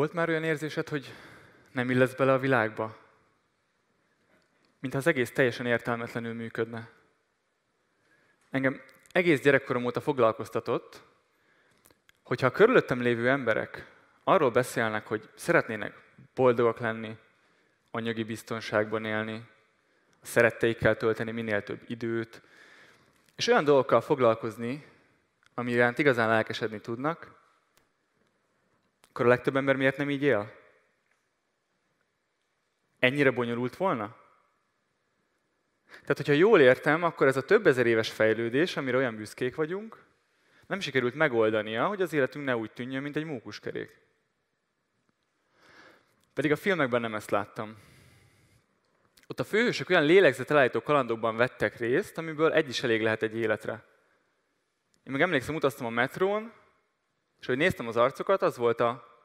Volt már olyan érzésed, hogy nem illesz bele a világba? Mintha az egész teljesen értelmetlenül működne. Engem egész gyerekkorom óta foglalkoztatott, hogyha a körülöttem lévő emberek arról beszélnek, hogy szeretnének boldogak lenni, anyagi biztonságban élni, a szeretteikkel tölteni minél több időt, és olyan dolgokkal foglalkozni, ami iránt igazán lelkesedni tudnak, akkor a legtöbb ember miért nem így él? Ennyire bonyolult volna? Tehát, hogyha jól értem, akkor ez a több ezer éves fejlődés, amire olyan büszkék vagyunk, nem sikerült megoldania, hogy az életünk ne úgy tűnjön, mint egy mókuskerék. Pedig a filmekben nem ezt láttam. Ott a főhősök olyan lélegzetelállító kalandokban vettek részt, amiből egy is elég lehet egy életre. Én meg emlékszem, utaztam a metrón, és hogy néztem az arcokat, az volt a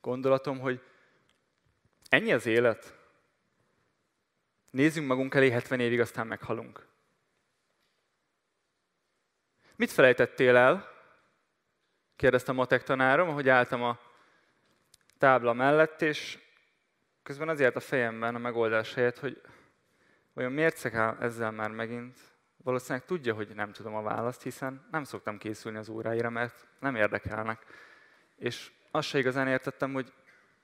gondolatom, hogy ennyi az élet. Nézzünk magunk elé 70 évig, aztán meghalunk. Mit felejtettél el? Kérdeztem a matek tanárom, ahogy álltam a tábla mellett, és közben azért a fejemben a megoldás helyett, hogy vajon miért szekál ezzel már megint? Valószínűleg tudja, hogy nem tudom a választ, hiszen nem szoktam készülni az óráira, mert nem érdekelnek. És azt se igazán értettem, hogy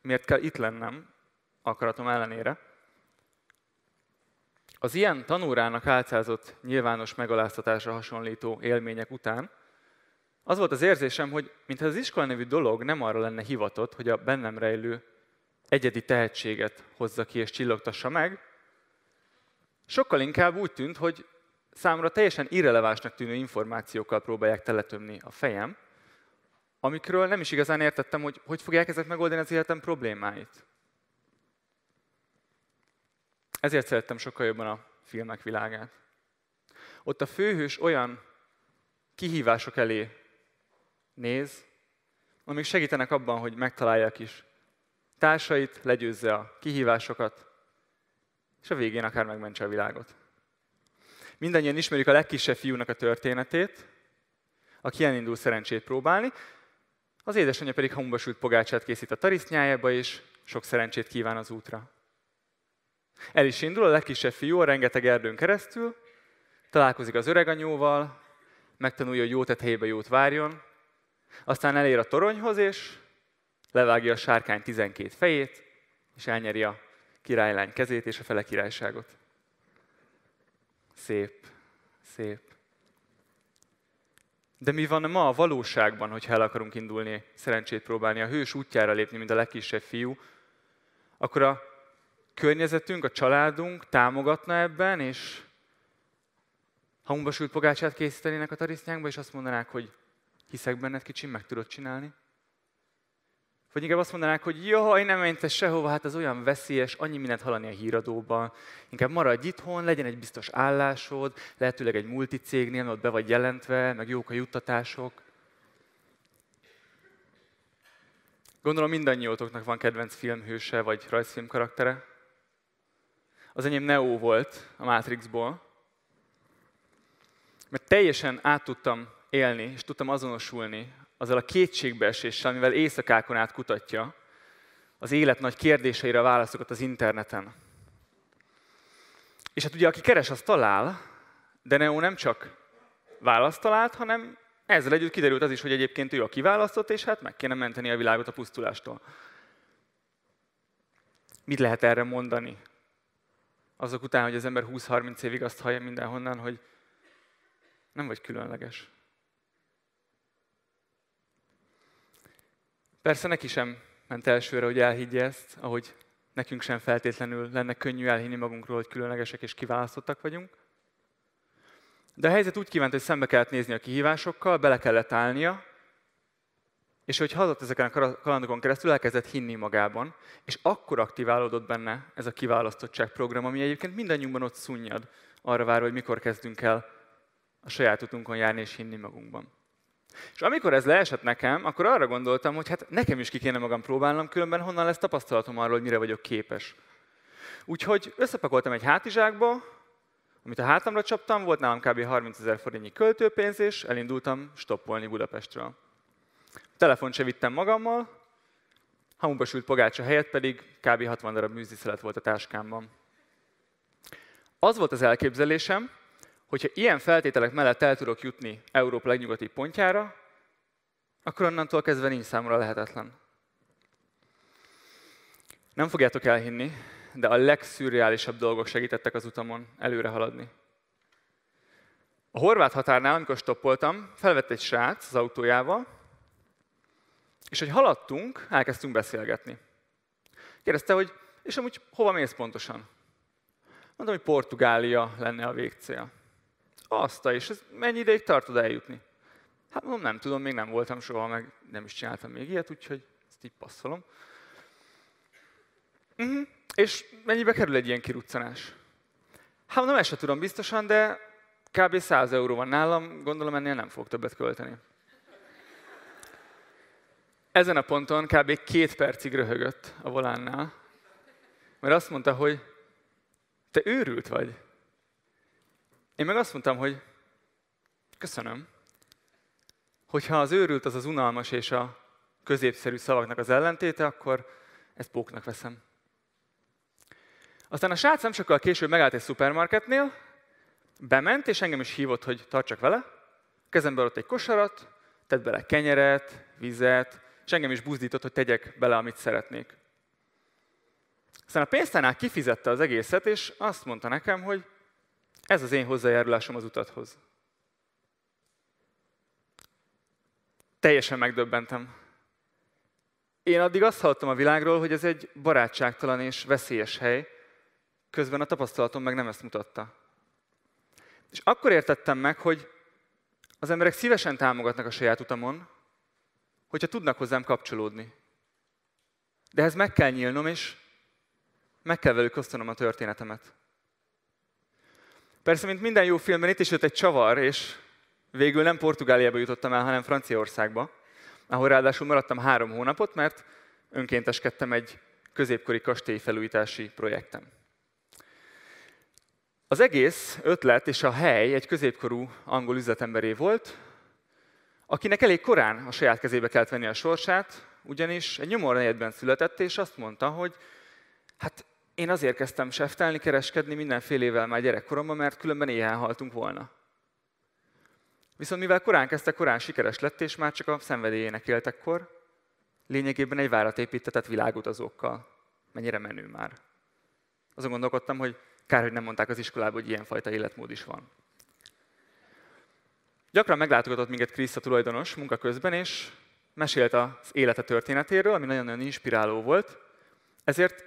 miért kell itt lennem, akaratom ellenére. Az ilyen tanúrának álcázott nyilvános megaláztatásra hasonlító élmények után az volt az érzésem, hogy mintha az iskola nevű dolog nem arra lenne hivatott, hogy a bennem rejlő egyedi tehetséget hozza ki és csillogtassa meg, sokkal inkább úgy tűnt, hogy számomra teljesen irrelevánsnak tűnő információkkal próbálják teletömni a fejem, amikről nem is igazán értettem, hogy hogy fogják ezek megoldani az életem problémáit. Ezért szerettem sokkal jobban a filmek világát. Ott a főhős olyan kihívások elé néz, amik segítenek abban, hogy megtalálja a kis társait, legyőzze a kihívásokat, és a végén akár megmentse a világot. Mindannyian ismerjük a legkisebb fiúnak a történetét, aki elindul szerencsét próbálni, az édesanyja pedig hamubasült pogácsát készít a tarisznyájába, és sok szerencsét kíván az útra. El is indul a legkisebb fiú a rengeteg erdőn keresztül, találkozik az öreganyóval, megtanulja, hogy jó tetejébe jót várjon, aztán elér a toronyhoz, és levágja a sárkány 12 fejét, és elnyeri a királylány kezét és a fele királyságot. Szép, szép. De mi van ma a valóságban, hogyha el akarunk indulni, szerencsét próbálni, a hős útjára lépni, mint a legkisebb fiú, akkor a környezetünk, a családunk támogatna ebben, és hamubasült pogácsát készítenének a tarisznyánkba, és azt mondanák, hogy hiszek benned kicsim, meg tudod csinálni. Vagy inkább azt mondanák, hogy jaj, nem menj te sehova, hát az olyan veszélyes, annyi mindent hallani a híradóban. Inkább maradj itthon, legyen egy biztos állásod, lehetőleg egy multicégnél, ott be vagy jelentve, meg jók a juttatások. Gondolom mindannyiótoknak van kedvenc filmhőse vagy rajzfilm karaktere. Az enyém Neo volt a Matrixból, mert teljesen át tudtam élni, és tudtam azonosulni azzal a kétségbeeséssel, amivel éjszakákon át kutatja az élet nagy kérdéseire a válaszokat az interneten. És hát ugye, aki keres, az talál, de Neo nem csak választ talált, hanem ezzel együtt kiderült az is, hogy egyébként ő a kiválasztott, és hát meg kéne menteni a világot a pusztulástól. Mit lehet erre mondani? Azok után, hogy az ember 20-30 évig azt hallja mindenhonnan, hogy nem vagy különleges. Persze neki sem ment elsőre, hogy elhiggye ezt, ahogy nekünk sem feltétlenül lenne könnyű elhinni magunkról, hogy különlegesek és kiválasztottak vagyunk. De a helyzet úgy kívánt, hogy szembe kellett nézni a kihívásokkal, bele kellett állnia, és hogy hazadt ezeken a kalandokon keresztül, elkezdett hinni magában, és akkor aktiválódott benne ez a kiválasztottság program, ami egyébként mindannyiunkban ott szunnyad, arra vár, hogy mikor kezdünk el a saját utunkon járni és hinni magunkban. És amikor ez leesett nekem, akkor arra gondoltam, hogy hát nekem is ki kéne magam próbálnom, különben honnan lesz tapasztalatom arról, hogy mire vagyok képes. Úgyhogy összepakoltam egy hátizsákba, amit a hátamra csaptam, volt nálam kb. 30 ezer forintnyi költőpénz, és elindultam stoppolni Budapestről. Telefont se vittem magammal, hamuba sült pogácsa helyett pedig kb. 60 darab műziszelet volt a táskámban. Az volt az elképzelésem, hogyha ilyen feltételek mellett el tudok jutni Európa legnyugati pontjára, akkor onnantól kezdve nincs számomra lehetetlen. Nem fogjátok elhinni, de a legszürreálisabb dolgok segítettek az utamon előre haladni. A horvát határnál, amikor stoppoltam, felvett egy srác az autójával, és hogy haladtunk, elkezdtünk beszélgetni. Kérdezte, hogy és amúgy hova mész pontosan? Mondtam, hogy Portugália lenne a végcél. Azt a, és ez mennyi ideig tartod eljutni? Hát mondom, nem tudom, még nem voltam soha, meg nem is csináltam még ilyet, úgyhogy ezt így passzolom. Uh-huh. És mennyibe kerül egy ilyen kiruccanás? Hát mondom, ezt sem tudom biztosan, de kb. 100 euró van nálam, gondolom ennél nem fog többet költeni. Ezen a ponton kb. két percig röhögött a volánnál, mert azt mondta, hogy te őrült vagy. Én meg azt mondtam, hogy köszönöm, hogyha az őrült az az unalmas és a középszerű szavaknak az ellentéte, akkor ezt póknak veszem. Aztán a srác nem sokkal később megállt egy szupermarketnél, bement, és engem is hívott, hogy tartsak vele. Kezembe adott egy kosarat, tett bele kenyeret, vizet, és engem is buzdított, hogy tegyek bele, amit szeretnék. Aztán a pénztárnál kifizette az egészet, és azt mondta nekem, hogy ez az én hozzájárulásom az utathoz. Teljesen megdöbbentem. Én addig azt hallottam a világról, hogy ez egy barátságtalan és veszélyes hely, közben a tapasztalatom meg nem ezt mutatta. És akkor értettem meg, hogy az emberek szívesen támogatnak a saját utamon, hogyha tudnak hozzám kapcsolódni. De ehhez meg kell nyílnom, és meg kell velük osztanom a történetemet. Persze, mint minden jó filmben, itt is jött egy csavar, és végül nem Portugáliába jutottam el, hanem Franciaországba, ahol ráadásul maradtam három hónapot, mert önkénteskedtem egy középkori kastélyfelújítási projektem. Az egész ötlet és a hely egy középkorú angol üzletemberé volt, akinek elég korán a saját kezébe kellett venni a sorsát, ugyanis egy nyomornegyedben született, és azt mondta, hogy hát én azért kezdtem seftelni, kereskedni mindenfélével már gyerekkoromban, mert különben éhen haltunk volna. Viszont mivel korán kezdte, korán sikeres lett, és már csak a szenvedélyének éltekkor, lényegében egy várat építetett világutazókkal. Mennyire menő már. Azon gondolkodtam, hogy kár, hogy nem mondták az iskolában, hogy ilyenfajta életmód is van. Gyakran meglátogatott minket a tulajdonos munka közben, és mesélt az élete történetéről, ami nagyon-nagyon inspiráló volt, ezért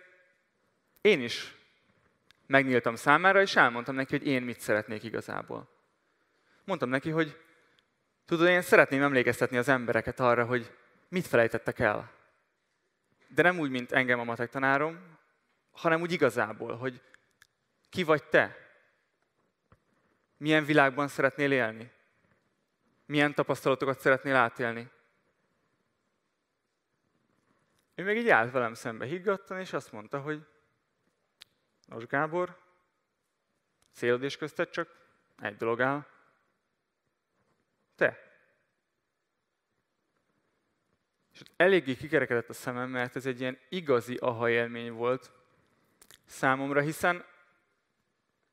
én is megnyíltam számára, és elmondtam neki, hogy én mit szeretnék igazából. Mondtam neki, hogy tudod, én szeretném emlékeztetni az embereket arra, hogy mit felejtettek el. De nem úgy, mint engem a matek tanárom, hanem úgy igazából, hogy ki vagy te? Milyen világban szeretnél élni? Milyen tapasztalatokat szeretnél átélni? Ő meg így állt velem szembe higgadtan, és azt mondta, hogy Nos, Gábor, célod és közted csak egy dolog áll. Te. És ott eléggé kikerekedett a szemem, mert ez egy ilyen igazi aha élmény volt számomra, hiszen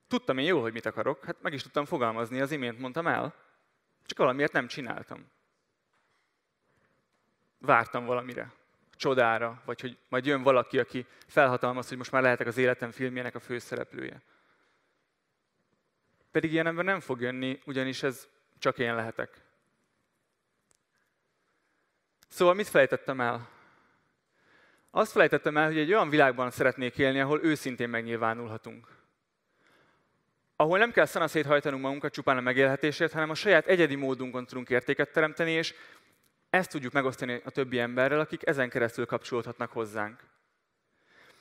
tudtam én jó, hogy mit akarok, hát meg is tudtam fogalmazni, az imént mondtam el, csak valamiért nem csináltam. Vártam valamire csodára, vagy hogy majd jön valaki, aki felhatalmaz, hogy most már lehetek az életem filmjének a főszereplője. Pedig ilyen ember nem fog jönni, ugyanis ez csak én lehetek. Szóval mit felejtettem el? Azt felejtettem el, hogy egy olyan világban szeretnék élni, ahol őszintén megnyilvánulhatunk. Ahol nem kell szanaszét hajtanunk magunkat csupán a megélhetésért, hanem a saját egyedi módunkon tudunk értéket teremteni, és ezt tudjuk megosztani a többi emberrel, akik ezen keresztül kapcsolódhatnak hozzánk.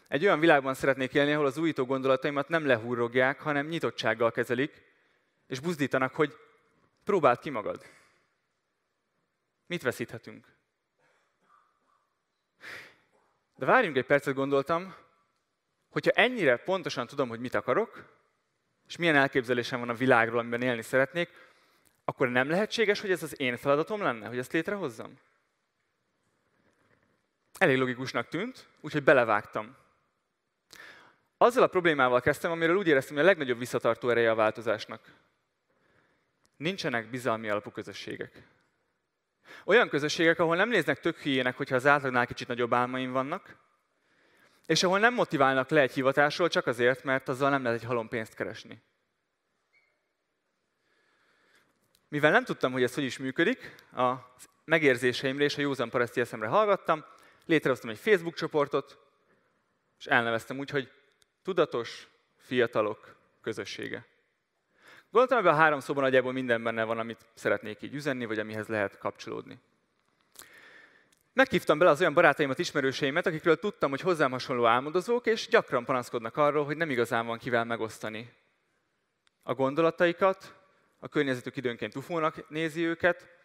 Egy olyan világban szeretnék élni, ahol az újító gondolataimat nem lehúrogják, hanem nyitottsággal kezelik, és buzdítanak, hogy próbáld ki magad. Mit veszíthetünk? De várjunk egy percet, gondoltam, hogyha ennyire pontosan tudom, hogy mit akarok, és milyen elképzelésem van a világról, amiben élni szeretnék, akkor nem lehetséges, hogy ez az én feladatom lenne, hogy ezt létrehozzam? Elég logikusnak tűnt, úgyhogy belevágtam. Azzal a problémával kezdtem, amiről úgy éreztem, hogy a legnagyobb visszatartó ereje a változásnak. Nincsenek bizalmi alapú közösségek. Olyan közösségek, ahol nem néznek tök hülyének, hogyha az átlagnál kicsit nagyobb álmaim vannak, és ahol nem motiválnak le egy hivatásról csak azért, mert azzal nem lehet egy halom pénzt keresni. mivel nem tudtam, hogy ez hogy is működik, a megérzéseimre és a józan paraszti eszemre hallgattam, létrehoztam egy Facebook csoportot, és elneveztem úgy, hogy Tudatos Fiatalok Közössége. Gondoltam, ebben a három szóban nagyjából minden benne van, amit szeretnék így üzenni, vagy amihez lehet kapcsolódni. Meghívtam bele az olyan barátaimat, ismerőseimet, akikről tudtam, hogy hozzám hasonló álmodozók, és gyakran panaszkodnak arról, hogy nem igazán van kivel megosztani a gondolataikat, a környezetük időnként ufónak nézi őket,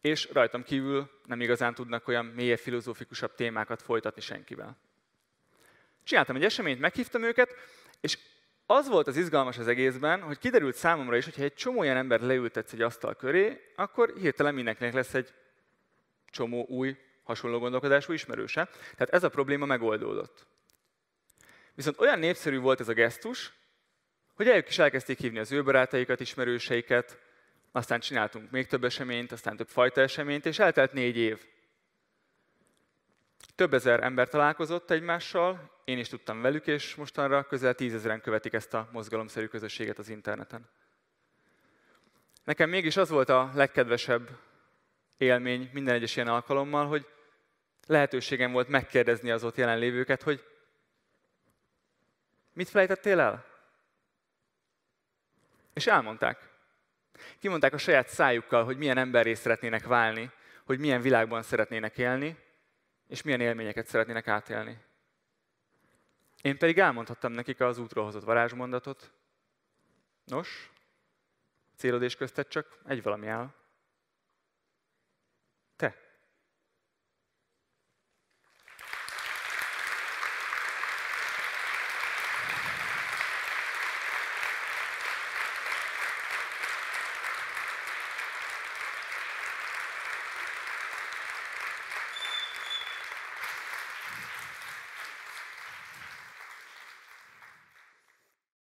és rajtam kívül nem igazán tudnak olyan mélyebb, filozófikusabb témákat folytatni senkivel. Csináltam egy eseményt, meghívtam őket, és az volt az izgalmas az egészben, hogy kiderült számomra is, hogy ha egy csomó olyan ember leültetsz egy asztal köré, akkor hirtelen mindenkinek lesz egy csomó új, hasonló gondolkodású ismerőse. Tehát ez a probléma megoldódott. Viszont olyan népszerű volt ez a gesztus, hogy ők is elkezdték hívni az ő barátaikat, ismerőseiket, aztán csináltunk még több eseményt, aztán több fajta eseményt, és eltelt négy év. Több ezer ember találkozott egymással, én is tudtam velük, és mostanra közel tízezeren követik ezt a mozgalomszerű közösséget az interneten. Nekem mégis az volt a legkedvesebb élmény minden egyes ilyen alkalommal, hogy lehetőségem volt megkérdezni az ott jelenlévőket, hogy mit felejtettél el? És elmondták. Kimondták a saját szájukkal, hogy milyen emberré szeretnének válni, hogy milyen világban szeretnének élni, és milyen élményeket szeretnének átélni. Én pedig elmondhattam nekik az útról hozott varázsmondatot. Nos, célod és köztet csak egy valami áll. Te.